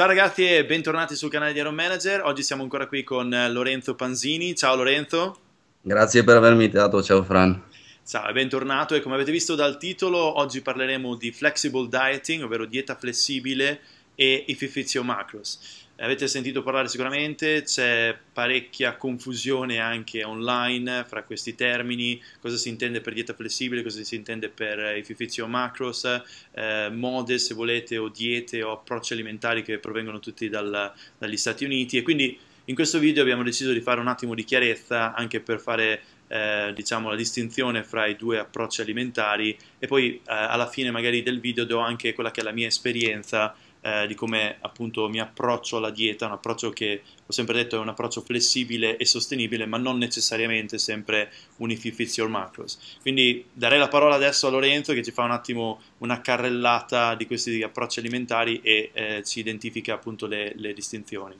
Ciao ragazzi e bentornati sul canale di Iron Manager. Oggi siamo ancora qui con Lorenzo Panzini. Ciao Lorenzo. Grazie per avermi invitato, ciao Fran. Ciao e bentornato e come avete visto dal titolo oggi parleremo di flexible dieting, ovvero dieta flessibile e i fifizio macros avete sentito parlare sicuramente, c'è parecchia confusione anche online fra questi termini, cosa si intende per dieta flessibile, cosa si intende per i fifizi o macros, eh, mode se volete o diete o approcci alimentari che provengono tutti dal, dagli Stati Uniti e quindi in questo video abbiamo deciso di fare un attimo di chiarezza anche per fare eh, diciamo la distinzione fra i due approcci alimentari e poi eh, alla fine magari del video do anche quella che è la mia esperienza eh, di come appunto mi approccio alla dieta, un approccio che ho sempre detto è un approccio flessibile e sostenibile, ma non necessariamente sempre un if fits your macros. Quindi darei la parola adesso a Lorenzo che ci fa un attimo una carrellata di questi approcci alimentari e eh, ci identifica appunto le, le distinzioni.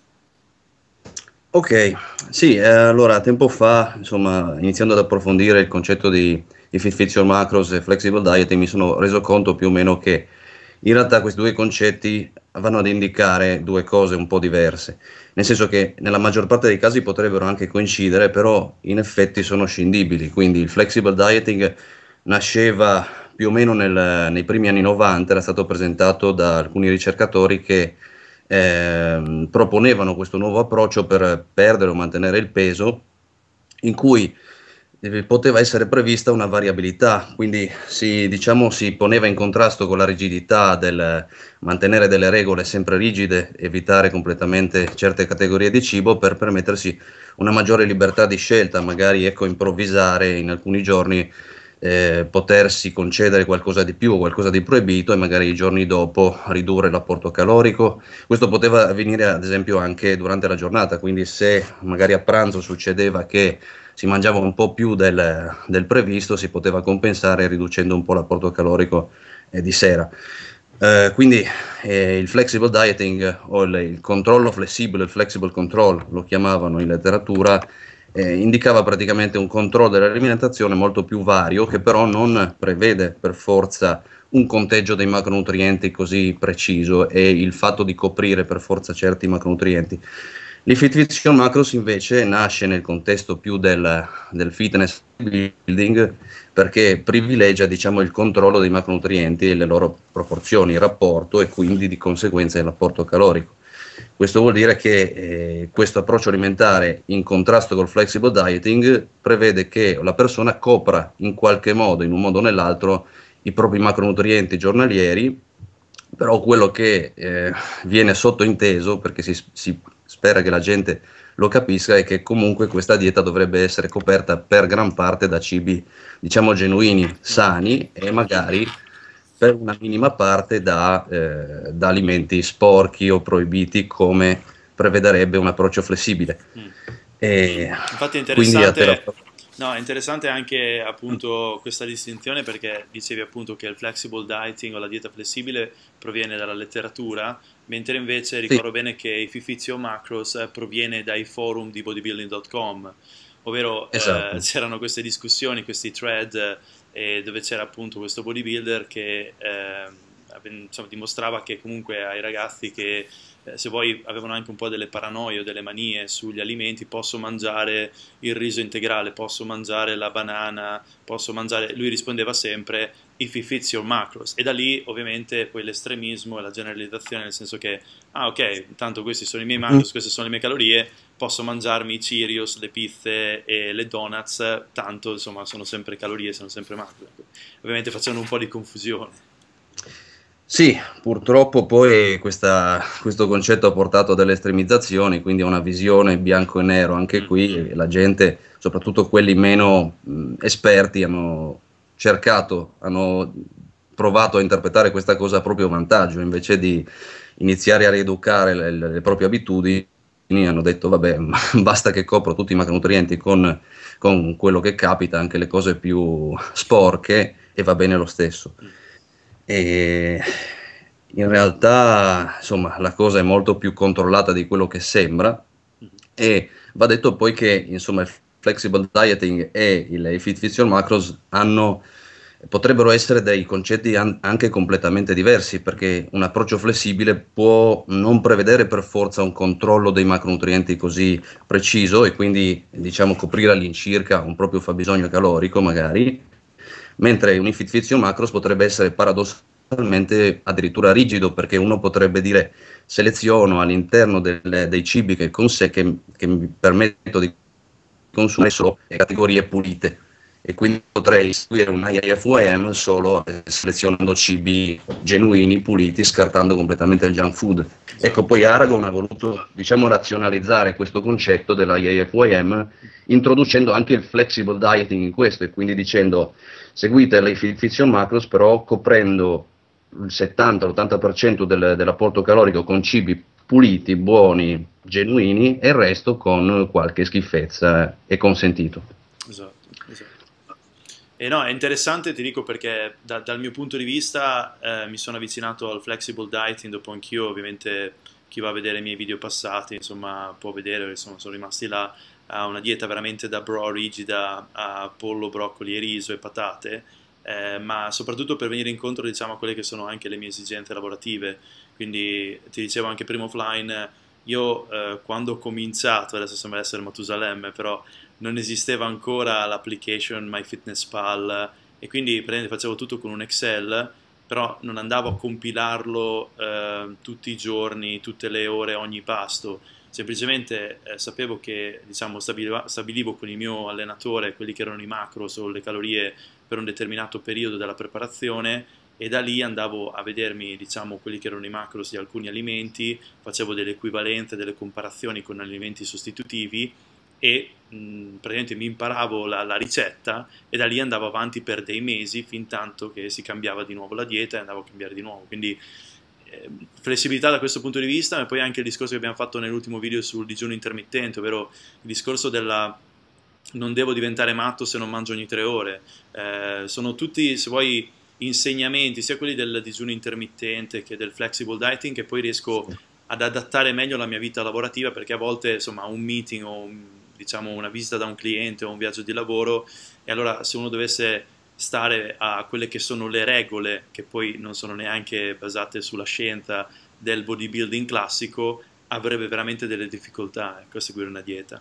Ok, sì, eh, allora tempo fa, insomma, iniziando ad approfondire il concetto di, di fit fits your macros e flexible dieting, mi sono reso conto più o meno che in realtà questi due concetti vanno ad indicare due cose un po' diverse, nel senso che nella maggior parte dei casi potrebbero anche coincidere, però in effetti sono scindibili, quindi il flexible dieting nasceva più o meno nel, nei primi anni 90, era stato presentato da alcuni ricercatori che eh, proponevano questo nuovo approccio per perdere o mantenere il peso, in cui poteva essere prevista una variabilità, quindi si, diciamo, si, poneva in contrasto con la rigidità del mantenere delle regole sempre rigide, evitare completamente certe categorie di cibo per permettersi una maggiore libertà di scelta, magari ecco, improvvisare in alcuni giorni, eh, potersi concedere qualcosa di più, o qualcosa di proibito e magari i giorni dopo ridurre l'apporto calorico. Questo poteva avvenire ad esempio anche durante la giornata, quindi se magari a pranzo succedeva che si mangiava un po' più del, del previsto, si poteva compensare riducendo un po' l'apporto calorico eh, di sera. Eh, quindi eh, il flexible dieting o il, il, controllo flessibile, il flexible control lo chiamavano in letteratura, eh, indicava praticamente un controllo dell'alimentazione molto più vario che però non prevede per forza un conteggio dei macronutrienti così preciso e il fatto di coprire per forza certi macronutrienti. L'Effettivation Macros invece nasce nel contesto più del, del fitness building perché privilegia diciamo, il controllo dei macronutrienti e le loro proporzioni, il rapporto e quindi di conseguenza il rapporto calorico. Questo vuol dire che eh, questo approccio alimentare in contrasto col flexible dieting prevede che la persona copra in qualche modo, in un modo o nell'altro, i propri macronutrienti giornalieri, però quello che eh, viene sottointeso, perché si, si spera che la gente lo capisca è che comunque questa dieta dovrebbe essere coperta per gran parte da cibi diciamo genuini, sani e magari per una minima parte da, eh, da alimenti sporchi o proibiti come prevederebbe un approccio flessibile. Mm. E Infatti è interessante, No, è interessante anche appunto questa distinzione perché dicevi appunto che il flexible dieting o la dieta flessibile proviene dalla letteratura, mentre invece ricordo sì. bene che i Fifizio Macros proviene dai forum di bodybuilding.com, ovvero eh, esatto. eh, c'erano queste discussioni, questi thread eh, dove c'era appunto questo bodybuilder che... Eh, insomma, dimostrava che comunque ai ragazzi che eh, se vuoi avevano anche un po' delle paranoie o delle manie sugli alimenti, posso mangiare il riso integrale, posso mangiare la banana, posso mangiare, lui rispondeva sempre if it fits your macros e da lì ovviamente poi l'estremismo e la generalizzazione nel senso che ah ok, tanto questi sono i miei macros, mm. queste sono le mie calorie, posso mangiarmi i Cheerios, le pizze e le donuts, tanto insomma sono sempre calorie, sono sempre macro. Ovviamente facendo un po' di confusione. Sì, purtroppo poi questa, questo concetto ha portato a delle estremizzazioni, quindi a una visione bianco e nero anche mm. qui, la gente, soprattutto quelli meno mh, mm, esperti, hanno cercato, hanno provato a interpretare questa cosa a proprio vantaggio, invece di iniziare a rieducare le, le proprie abitudini, hanno detto vabbè, basta che copro tutti i macronutrienti con, con quello che capita, anche le cose più sporche, e va bene lo stesso. Mm. E in realtà, insomma, la cosa è molto più controllata di quello che sembra. Mm-hmm. E va detto poi che, insomma, il flexible dieting e il fit visual macros hanno potrebbero essere dei concetti an- anche completamente diversi, perché un approccio flessibile può non prevedere per forza un controllo dei macronutrienti così preciso e quindi diciamo coprire all'incirca un proprio fabbisogno calorico magari, mentre un if macros potrebbe essere paradossalmente addirittura rigido perché uno potrebbe dire seleziono all'interno delle, dei cibi che, con sé, che, che mi permetto di consumare solo categorie pulite e quindi potrei istruire un IFOM solo eh, selezionando cibi genuini, puliti, scartando completamente il junk food. Ecco, poi Aragon ha voluto diciamo, razionalizzare questo concetto della introducendo anche il flexible dieting in questo e quindi dicendo seguite le fiction macros però coprendo il 70-80% del, dell'apporto calorico con cibi puliti, buoni, genuini e il resto con qualche schifezza è eh, consentito. Esatto. E no, è interessante, ti dico perché da, dal mio punto di vista eh, mi sono avvicinato al flexible dieting, dopo anch'io ovviamente chi va a vedere i miei video passati insomma può vedere, insomma, sono rimasti là, a una dieta veramente da bro rigida a pollo, broccoli e riso e patate, eh, ma soprattutto per venire incontro diciamo, a quelle che sono anche le mie esigenze lavorative. Quindi ti dicevo anche prima offline, io eh, quando ho cominciato, adesso sembra essere Matusalemme, però non esisteva ancora l'application MyFitnessPal e quindi facevo tutto con un Excel, però non andavo a compilarlo eh, tutti i giorni, tutte le ore, ogni pasto. Semplicemente eh, sapevo che diciamo, stabiliva, stabilivo con il mio allenatore quelli che erano i macros o le calorie per un determinato periodo della preparazione e da lì andavo a vedermi diciamo, quelli che erano i macros di alcuni alimenti, facevo delle equivalenze, delle comparazioni con alimenti sostitutivi e mh, praticamente mi imparavo la, la, ricetta e da lì andavo avanti per dei mesi fin tanto che si cambiava di nuovo la dieta e andavo a cambiare di nuovo. Quindi eh, flessibilità da questo punto di vista, ma poi anche il discorso che abbiamo fatto nell'ultimo video sul digiuno intermittente, ovvero il discorso della non devo diventare matto se non mangio ogni tre ore. Eh, sono tutti, se vuoi, insegnamenti, sia quelli del digiuno intermittente che del flexible dieting, che poi riesco ad adattare meglio la mia vita lavorativa perché a volte insomma un meeting o un diciamo, una visita da un cliente o un viaggio di lavoro e allora se uno dovesse stare a quelle che sono le regole, che poi non sono neanche basate sulla scienza del bodybuilding classico, avrebbe veramente delle difficoltà ecco, a seguire una dieta.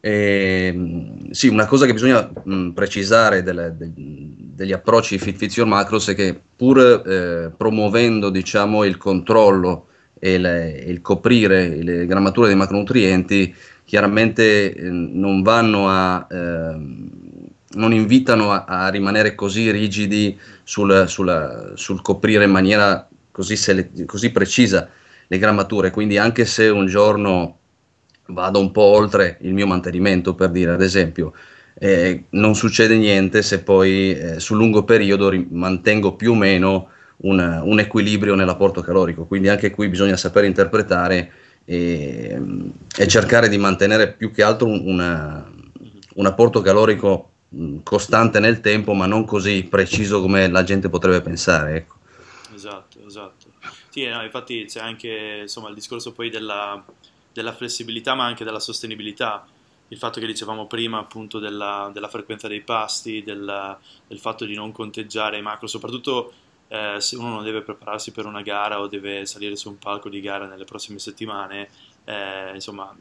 Eh, sì, una cosa che bisogna mh, precisare delle, de, degli approcci fit, fit your macros è che pur eh, promuovendo diciamo, il controllo e le, il coprire le grammature dei macronutrienti, chiaramente eh, non vanno a... Ehm, non invitano a, a, rimanere così rigidi sul, sulla, sul coprire in maniera così, selett- così, precisa le grammature, quindi anche se un giorno vado un po' oltre il mio mantenimento, per dire ad esempio, eh, non succede niente se poi eh, sul lungo periodo ri- mantengo più o meno una, un equilibrio nell'apporto calorico, quindi anche qui bisogna saper interpretare e, e cercare di mantenere più che altro una, un apporto calorico mm, costante nel tempo, ma non così preciso come la gente potrebbe pensare. Ecco. Esatto, esatto. Sì, no, infatti c'è anche insomma, il discorso poi della, della, flessibilità, ma anche della sostenibilità. Il fatto che dicevamo prima appunto della, della frequenza dei pasti, della, del fatto di non conteggiare i macro, soprattutto eh, se uno non deve prepararsi per una gara o deve salire su un palco di gara nelle prossime settimane, eh, insomma,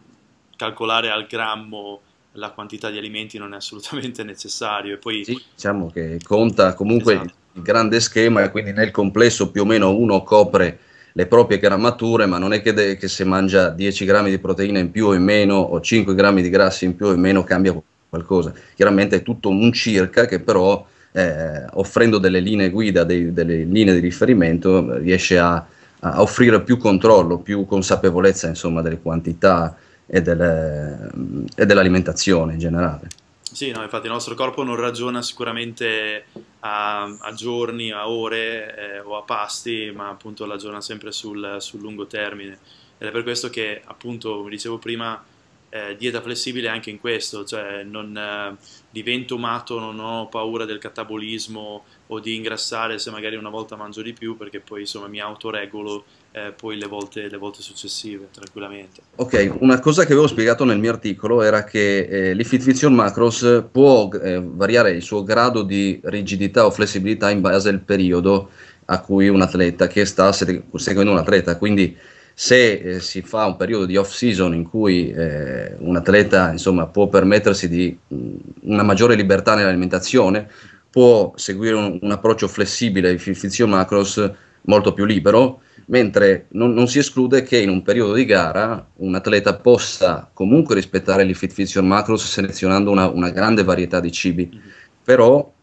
calcolare al grammo la quantità di alimenti non è assolutamente necessario. E poi, sì, diciamo che conta comunque esatto. il grande schema e quindi nel complesso più o meno uno copre le proprie grammature, ma non è che, che se mangia 10 grammi di proteina in più o in meno o 5 grammi di grassi in più o in meno cambia qualcosa. Chiaramente è tutto un circa che però eh, offrendo delle linee guida, dei, delle linee di riferimento, riesce a, a, offrire più controllo, più consapevolezza insomma, delle quantità e, delle, eh, e dell'alimentazione in generale. Sì, no, infatti il nostro corpo non ragiona sicuramente a, a giorni, a ore eh, o a pasti, ma appunto ragiona sempre sul, sul, lungo termine. Ed è per questo che, appunto, come dicevo prima, eh, dieta flessibile anche in questo, cioè non, eh, divento matto, non ho paura del catabolismo o di ingrassare se magari una volta mangio di più perché poi insomma mi autoregolo eh, poi le volte, le volte, successive tranquillamente. Ok, una cosa che avevo spiegato nel mio articolo era che eh, l'Ifitvision Macros può eh, variare il suo grado di rigidità o flessibilità in base al periodo a cui un atleta che sta seguendo un atleta, quindi se eh, si fa un periodo di off season in cui eh, un atleta insomma, può permettersi di mh, mm, una maggiore libertà nell'alimentazione, può seguire un, un approccio flessibile ai fizio macros molto più libero, mentre non, non, si esclude che in un periodo di gara un atleta possa comunque rispettare gli fit fiction macros selezionando una, una grande varietà di cibi, però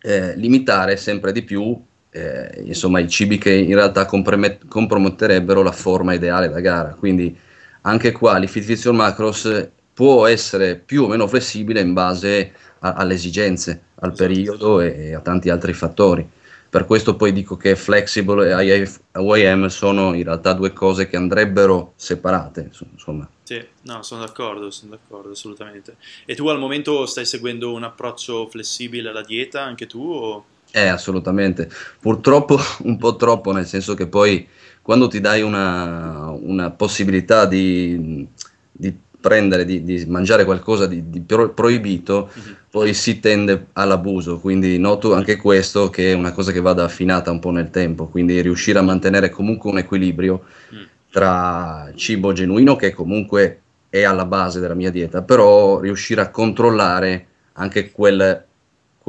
eh, limitare sempre di più eh, insomma, i cibi che in realtà compromet- comprometterebbero la forma ideale da gara. Quindi anche qua l'ifitizio macros può essere più o meno flessibile in base a- alle esigenze, al esatto. periodo e-, e a tanti altri fattori. Per questo poi dico che flexible e YM sono in realtà due cose che andrebbero separate. Insomma. Sì, no, sono d'accordo, sono d'accordo assolutamente. E tu al momento stai seguendo un approccio flessibile alla dieta anche tu? O... Eh, assolutamente. Purtroppo un po' troppo, nel senso che poi quando ti dai una, una possibilità di, di prendere, di, di, mangiare qualcosa di, di pro, proibito, mm-hmm. poi si tende all'abuso. Quindi noto anche questo che è una cosa che vada affinata un po' nel tempo, quindi riuscire a mantenere comunque un equilibrio mm. tra cibo genuino che comunque è alla base della mia dieta, però riuscire a controllare anche quel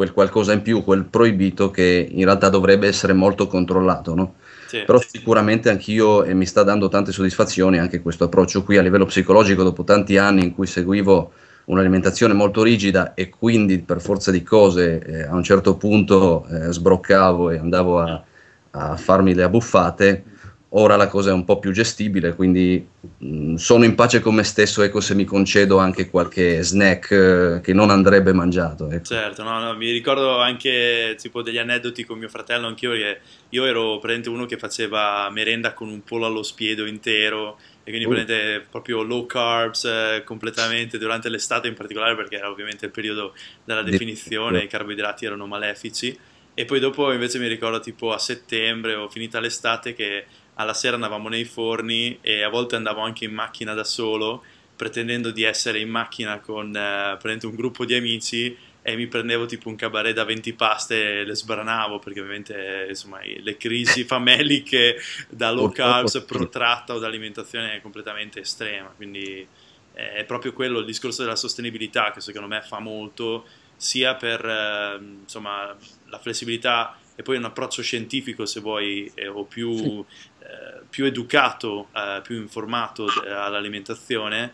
quel qualcosa in più, quel proibito che in realtà dovrebbe essere molto controllato, no? Sì. Però sicuramente anch'io e mi sta dando tante soddisfazioni anche questo approccio qui a livello psicologico dopo tanti anni in cui seguivo un'alimentazione molto rigida e quindi per forza di cose eh, a un certo punto eh, sbroccavo e andavo a, a farmi le abbuffate ora la cosa è un po' più gestibile, quindi mh, mm, sono in pace con me stesso, ecco se mi concedo anche qualche snack eh, che non andrebbe mangiato. Ecco. Certo, no, no, mi ricordo anche tipo degli aneddoti con mio fratello, anch'io, che io ero presente uno che faceva merenda con un pollo allo spiedo intero, e quindi uh. prendete proprio low carbs eh, completamente durante l'estate in particolare perché era ovviamente il periodo della definizione, i carboidrati erano malefici e poi dopo invece mi ricordo tipo a settembre o finita l'estate che alla sera andavamo nei forni e a volte andavo anche in macchina da solo, pretendendo di essere in macchina con eh, un gruppo di amici e mi prendevo tipo un cabaret da 20 paste e le sbranavo perché ovviamente insomma, le crisi fameliche da low carbs protratta o da alimentazione completamente estrema, quindi eh, è proprio quello il discorso della sostenibilità che secondo me fa molto sia per eh, insomma, la flessibilità e poi un approccio scientifico se vuoi eh, o più eh, più educato, eh, più informato eh, all'alimentazione,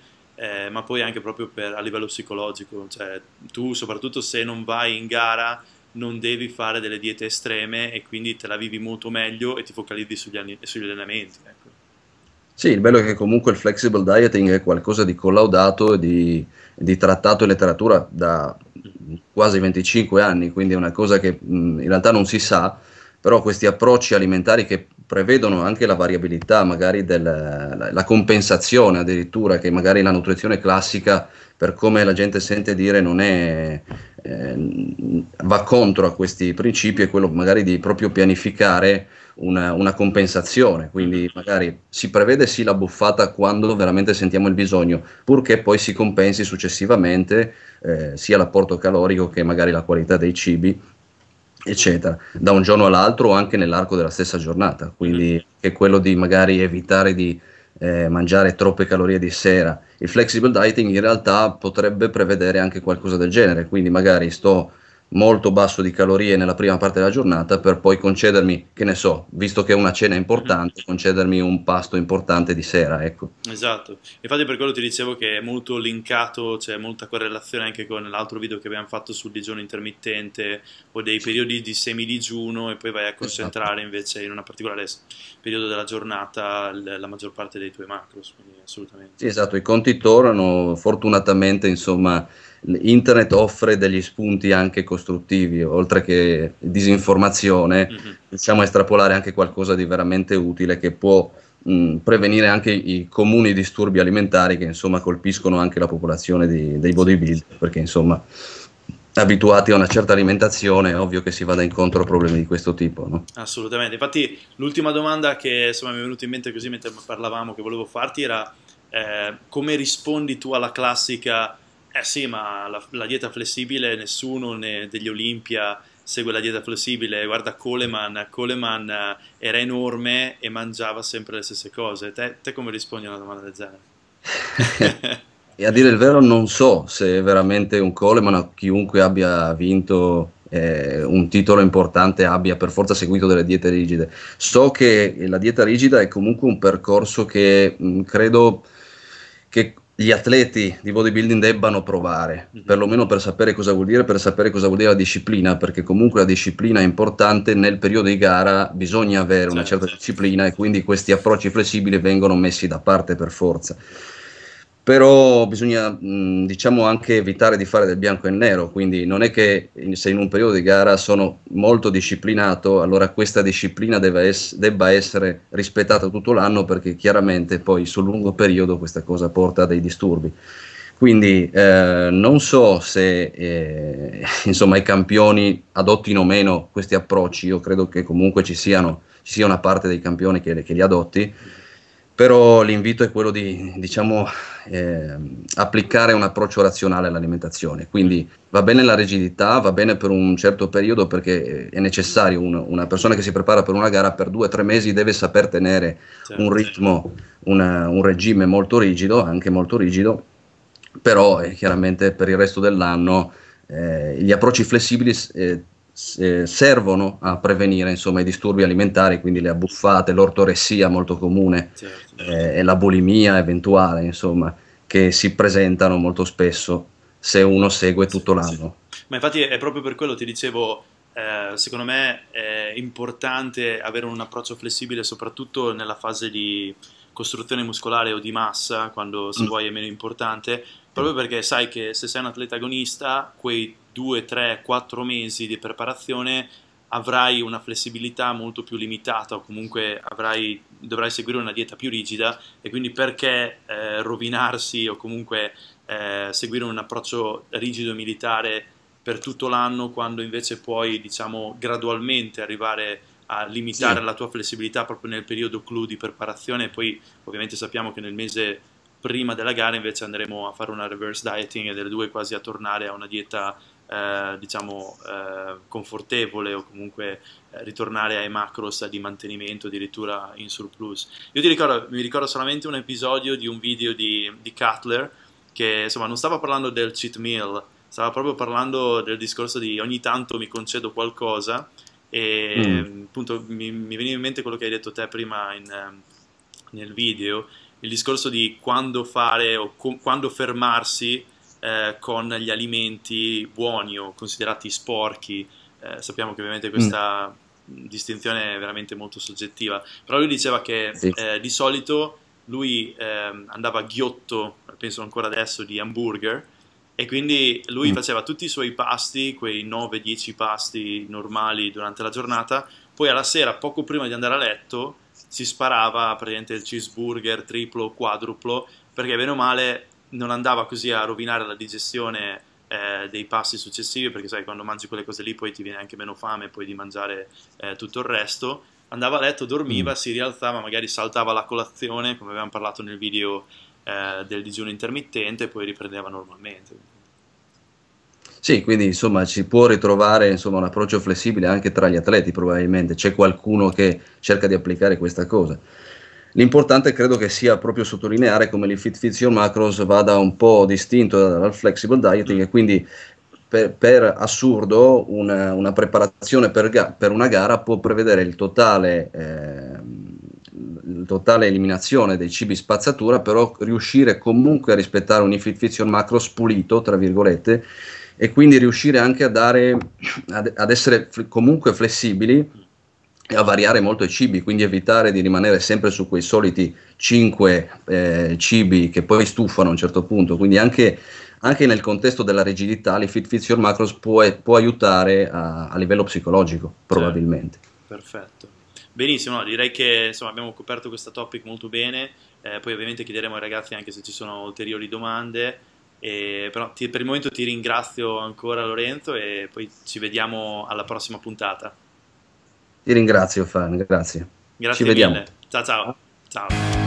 ma poi anche proprio per, a livello psicologico. Cioè, tu, soprattutto se non vai in gara, non devi fare delle diete estreme e quindi te la vivi molto meglio e ti focalizzi sugli, sugli allenamenti. Ecco. Sì, il bello è che comunque il flexible dieting è qualcosa di collaudato e di, di, trattato in letteratura da quasi 25 anni, quindi è una cosa che mh, in realtà non si sa, però questi approcci alimentari che prevedono anche la variabilità, magari della, la, la compensazione addirittura, che magari la nutrizione classica, per come la gente sente dire, non è, eh, va contro a questi principi, è quello magari di proprio pianificare una, una, compensazione, quindi magari si prevede sì la buffata quando veramente sentiamo il bisogno, purché poi si compensi successivamente eh, sia l'apporto calorico che magari la qualità dei cibi eccetera, da un giorno all'altro o anche nell'arco della stessa giornata. Quindi è mm-hmm. quello di magari evitare di eh, mangiare troppe calorie di sera. Il flexible dieting in realtà potrebbe prevedere anche qualcosa del genere, quindi magari sto molto basso di calorie nella prima parte della giornata per poi concedermi, che ne so, visto che è una cena importante, concedermi un pasto importante di sera, ecco. Esatto, infatti per quello ti dicevo che è molto linkato, c'è cioè molta correlazione anche con l'altro video che abbiamo fatto sul digiuno intermittente o dei periodi di semidigiuno e poi vai a concentrare esatto. invece in un particolare periodo della giornata la maggior parte dei tuoi macros, quindi assolutamente. Sì, esatto, i conti tornano, fortunatamente insomma internet offre degli spunti anche costruttivi, oltre che disinformazione, mm-hmm. possiamo estrapolare anche qualcosa di veramente utile che può mh, mm, prevenire anche i comuni disturbi alimentari che insomma colpiscono anche la popolazione di, dei bodybuilder, perché insomma abituati a una certa alimentazione, è ovvio che si vada incontro a problemi di questo tipo. No? Assolutamente, infatti l'ultima domanda che insomma, mi è venuta in mente così mentre parlavamo, che volevo farti, era eh, come rispondi tu alla classica eh sì, ma la, la dieta flessibile nessuno ne, degli Olimpia segue la dieta flessibile, guarda Coleman, Coleman eh, era enorme e mangiava sempre le stesse cose. Te, te come rispondi a una domanda del genere? e a dire il vero non so se veramente un Coleman chiunque abbia vinto eh, un titolo importante abbia per forza seguito delle diete rigide. So che la dieta rigida è comunque un percorso che mh, credo che gli atleti di bodybuilding debbano provare, mhm. perlomeno per sapere cosa vuol dire, per sapere cosa vuol dire la disciplina, perché comunque la disciplina è importante, nel periodo di gara bisogna avere una certo. certa disciplina e quindi questi approcci flessibili vengono messi da parte per forza però bisogna mh, mm, diciamo anche evitare di fare del bianco e nero, quindi non è che se in un periodo di gara sono molto disciplinato, allora questa disciplina es- debba essere rispettata tutto l'anno perché chiaramente poi sul lungo periodo questa cosa porta a dei disturbi. Quindi eh, non so se eh, insomma, i campioni adottino o meno questi approcci, io credo che comunque ci, siano, ci sia una parte dei campioni che, che li adotti però l'invito è quello di diciamo, eh, applicare un approccio razionale all'alimentazione, quindi va bene la rigidità, va bene per un certo periodo perché è necessario, un, una persona che si prepara per una gara per due o tre mesi deve saper tenere certo. un ritmo, una, un regime molto rigido, anche molto rigido, però eh, chiaramente per il resto dell'anno eh, gli approcci flessibili eh, eh, servono a prevenire insomma, i disturbi alimentari, quindi le abbuffate, l'ortoressia molto comune certo. certo. eh, e la bulimia eventuale, insomma, che si presentano molto spesso se uno segue tutto sì, l'anno. Sì. Ma infatti è proprio per quello ti dicevo, eh, secondo me è importante avere un approccio flessibile soprattutto nella fase di costruzione muscolare o di massa, quando se mm. vuoi è meno importante, proprio mm. perché sai che se sei un atleta agonista, quei 2, 3, 4 mesi di preparazione avrai una flessibilità molto più limitata o comunque avrai, dovrai seguire una dieta più rigida e quindi perché eh, rovinarsi o comunque eh, seguire un approccio rigido e militare per tutto l'anno quando invece puoi diciamo gradualmente arrivare a limitare sì. la tua flessibilità proprio nel periodo clou di preparazione e poi ovviamente sappiamo che nel mese prima della gara invece andremo a fare una reverse dieting e delle due quasi a tornare a una dieta eh, diciamo eh, confortevole o comunque eh, ritornare ai macros di mantenimento addirittura in surplus. Io ti ricordo, mi ricordo solamente un episodio di un video di, di Cutler che insomma non stava parlando del cheat meal, stava proprio parlando del discorso di ogni tanto mi concedo qualcosa e mm. appunto mi, mi, veniva in mente quello che hai detto te prima in, nel video, il discorso di quando fare o quando fermarsi eh, con gli alimenti buoni o considerati sporchi. Eh, sappiamo che ovviamente questa mm. distinzione è veramente molto soggettiva, però lui diceva che sì. eh, di solito lui ehm, andava ghiotto, penso ancora adesso, di hamburger e quindi lui mm. faceva tutti i suoi pasti, quei 9-10 pasti normali durante la giornata, poi alla sera, poco prima di andare a letto, si sparava praticamente il cheeseburger triplo, quadruplo, perché bene o male non andava così a rovinare la digestione eh, dei passi successivi, perché sai, quando mangi quelle cose lì poi ti viene anche meno fame poi di mangiare eh, tutto il resto. Andava a letto, dormiva, mm. si rialzava, magari saltava la colazione, come abbiamo parlato nel video eh, del digiuno intermittente, e poi riprendeva normalmente. Sì, quindi insomma ci può ritrovare insomma, un approccio flessibile anche tra gli atleti probabilmente, c'è qualcuno che cerca di applicare questa cosa. L'importante credo che sia proprio sottolineare come l'Fit Macros vada un po' distinto dal flexible dieting e quindi per, per assurdo una, una preparazione per, ga- per, una gara può prevedere il totale... Eh, totale eliminazione dei cibi spazzatura, però riuscire comunque a rispettare un infitfizion macros pulito, tra virgolette, e quindi riuscire anche a dare, ad, ad essere f- comunque flessibili a variare molto i cibi, quindi evitare di rimanere sempre su quei soliti 5 eh, cibi che poi stufano a un certo punto, quindi anche, anche nel contesto della rigidità l'Fit Fits Macros può, può aiutare a, a, livello psicologico, probabilmente. Certo. Perfetto. Benissimo, no, direi che insomma, abbiamo coperto questo topic molto bene, eh, poi ovviamente chiederemo ai ragazzi anche se ci sono ulteriori domande, eh, però ti, per il momento ti ringrazio ancora Lorenzo e poi ci vediamo alla prossima puntata. Ti ringrazio, Fan, grazie. Grazie Ci mille. vediamo. Ciao ciao. Ciao.